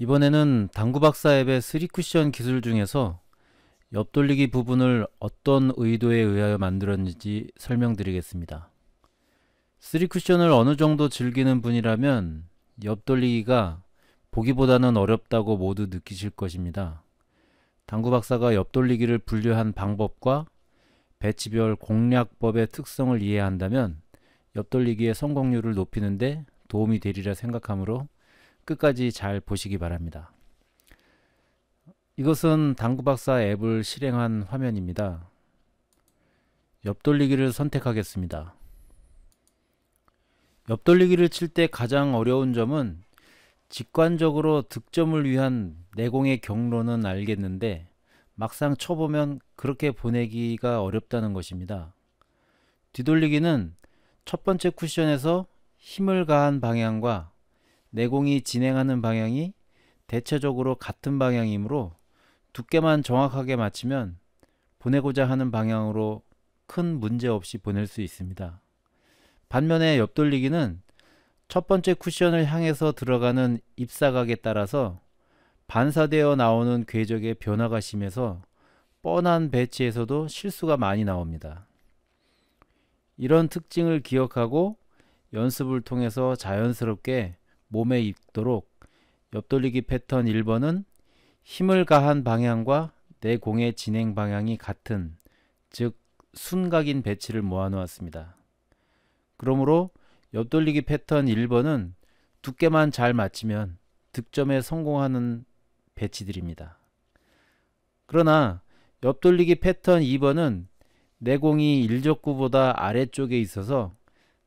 이번에는 당구박사 앱의 3쿠션 기술 중에서 옆돌리기 부분을 어떤 의도에 의하여 만들었는지 설명드리겠습니다. 3쿠션을 어느 정도 즐기는 분이라면 옆돌리기가 보기보다는 어렵다고 모두 느끼실 것입니다. 당구박사가 옆돌리기를 분류한 방법과 배치별 공략법의 특성을 이해한다면 옆돌리기의 성공률을 높이는데 도움이 되리라 생각하므로 끝까지 잘 보시기 바랍니다. 이것은 당구박사 앱을 실행한 화면입니다. 옆돌리기를 선택하겠습니다. 옆돌리기를 칠 때 가장 어려운 점은 직관적으로 득점을 위한 내공의 경로는 알겠는데 막상 쳐보면 그렇게 보내기가 어렵다는 것입니다. 뒤돌리기는 첫 번째 쿠션에서 힘을 가한 방향과 내공이 진행하는 방향이 대체적으로 같은 방향이므로 두께만 정확하게 맞추면 보내고자 하는 방향으로 큰 문제 없이 보낼 수 있습니다. 반면에 옆돌리기는 첫 번째 쿠션을 향해서 들어가는 입사각에 따라서 반사되어 나오는 궤적의 변화가 심해서 뻔한 배치에서도 실수가 많이 나옵니다. 이런 특징을 기억하고 연습을 통해서 자연스럽게 몸에 익도록 옆돌리기 패턴 1번은 힘을 가한 방향과 내 공의 진행 방향이 같은 즉 순각인 배치를 모아 놓았습니다. 그러므로 옆돌리기 패턴 1번은 두께만 잘 맞추면 득점에 성공하는 배치들입니다. 그러나 옆돌리기 패턴 2번은 내공이 1적구보다 아래쪽에 있어서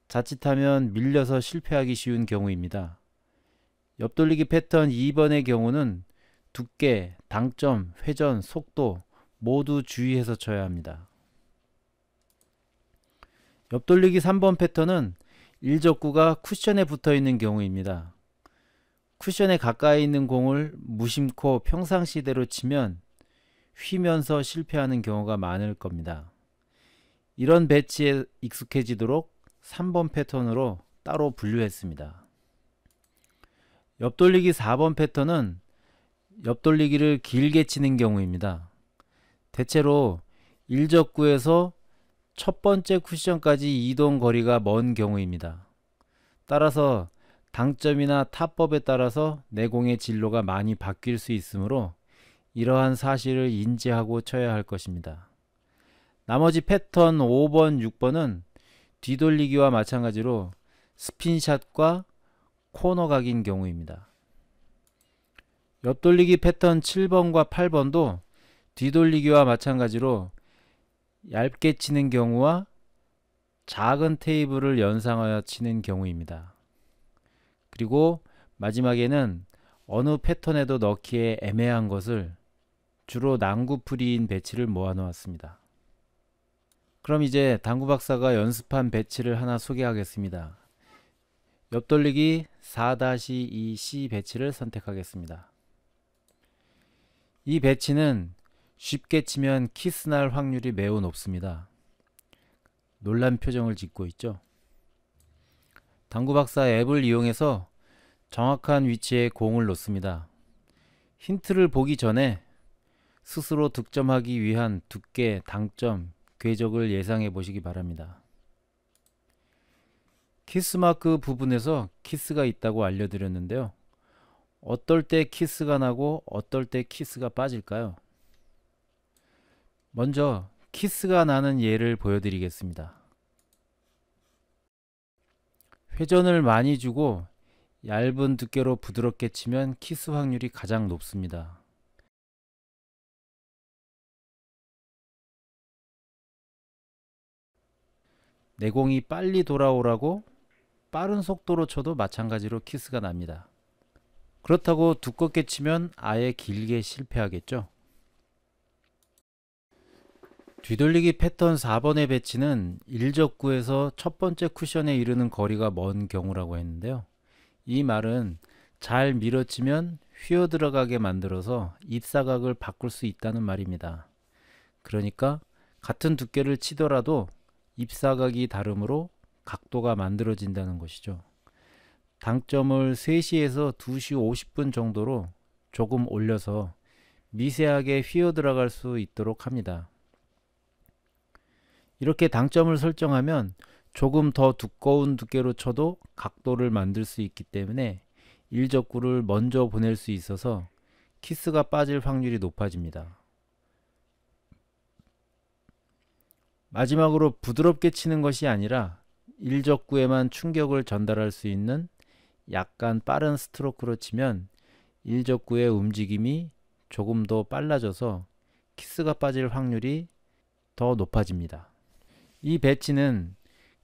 자칫하면 밀려서 실패하기 쉬운 경우입니다. 옆돌리기 패턴 2번의 경우는 두께, 당점, 회전, 속도 모두 주의해서 쳐야 합니다. 옆돌리기 3번 패턴은 1적구가 쿠션에 붙어 있는 경우입니다. 쿠션에 가까이 있는 공을 무심코 평상시대로 치면 휘면서 실패하는 경우가 많을 겁니다. 이런 배치에 익숙해지도록 3번 패턴으로 따로 분류했습니다. 옆돌리기 4번 패턴은 옆돌리기를 길게 치는 경우입니다. 대체로 1접구에서 첫 번째 쿠션까지 이동 거리가 먼 경우입니다. 따라서 당점이나 타법에 따라서 내공의 진로가 많이 바뀔 수 있으므로 이러한 사실을 인지하고 쳐야 할 것입니다. 나머지 패턴 5번, 6번은 뒤돌리기와 마찬가지로 스핀샷과 코너각인 경우입니다. 옆돌리기 패턴 7번과 8번도 뒤돌리기와 마찬가지로 얇게 치는 경우와 작은 테이블을 연상하여 치는 경우입니다. 그리고 마지막에는 어느 패턴에도 넣기에 애매한 것을 주로 난구풀이인 배치를 모아놓았습니다. 그럼 이제 당구박사가 연습한 배치를 하나 소개하겠습니다. 옆돌리기 4-2C 배치를 선택하겠습니다. 이 배치는 쉽게 치면 키스 날 확률이 매우 높습니다. 놀란 표정을 짓고 있죠. 당구박사 앱을 이용해서 정확한 위치에 공을 놓습니다. 힌트를 보기 전에 스스로 득점하기 위한 두께, 당점, 궤적을 예상해 보시기 바랍니다. 키스마크 부분에서 키스가 있다고 알려드렸는데요. 어떨 때 키스가 나고 어떨 때 키스가 빠질까요? 먼저 키스가 나는 예를 보여드리겠습니다. 회전을 많이 주고 얇은 두께로 부드럽게 치면 키스 확률이 가장 높습니다. 내공이 빨리 돌아오라고 빠른 속도로 쳐도 마찬가지로 키스가 납니다. 그렇다고 두껍게 치면 아예 길게 실패하겠죠. 뒤돌리기 패턴 4번의 배치는 1적구에서첫 번째 쿠션에 이르는 거리가 먼 경우라고 했는데요. 이 말은 잘 밀어치면 휘어 들어가게 만들어서 입사각을 바꿀 수 있다는 말입니다. 그러니까 같은 두께를 치더라도 입사각이 다르므로 각도가 만들어진다는 것이죠. 당점을 3시에서 2시 50분 정도로 조금 올려서 미세하게 휘어 들어갈 수 있도록 합니다. 이렇게 당점을 설정하면 조금 더 두꺼운 두께로 쳐도 각도를 만들 수 있기 때문에 일접구를 먼저 보낼 수 있어서 키스가 빠질 확률이 높아집니다. 마지막으로 부드럽게 치는 것이 아니라 일적구에만 충격을 전달할 수 있는 약간 빠른 스트로크로 치면 일적구의 움직임이 조금 더 빨라져서 키스가 빠질 확률이 더 높아집니다. 이 배치는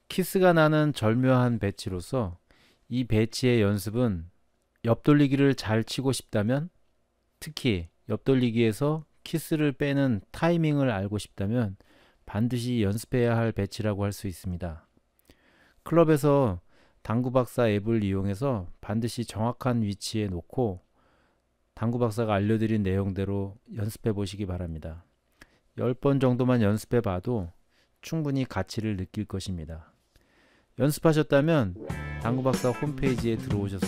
키스가 나는 절묘한 배치로서 이 배치의 연습은 옆돌리기를 잘 치고 싶다면 특히 옆돌리기에서 키스를 빼는 타이밍을 알고 싶다면 반드시 연습해야 할 배치라고 할 수 있습니다. 클럽에서 당구박사 앱을 이용해서 반드시 정확한 위치에 놓고 당구박사가 알려드린 내용대로 연습해 보시기 바랍니다. 10번 정도만 연습해 봐도 충분히 가치를 느낄 것입니다. 연습하셨다면 당구박사 홈페이지에 들어오셔서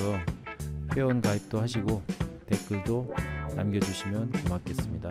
회원 가입도 하시고 댓글도 남겨주시면 고맙겠습니다.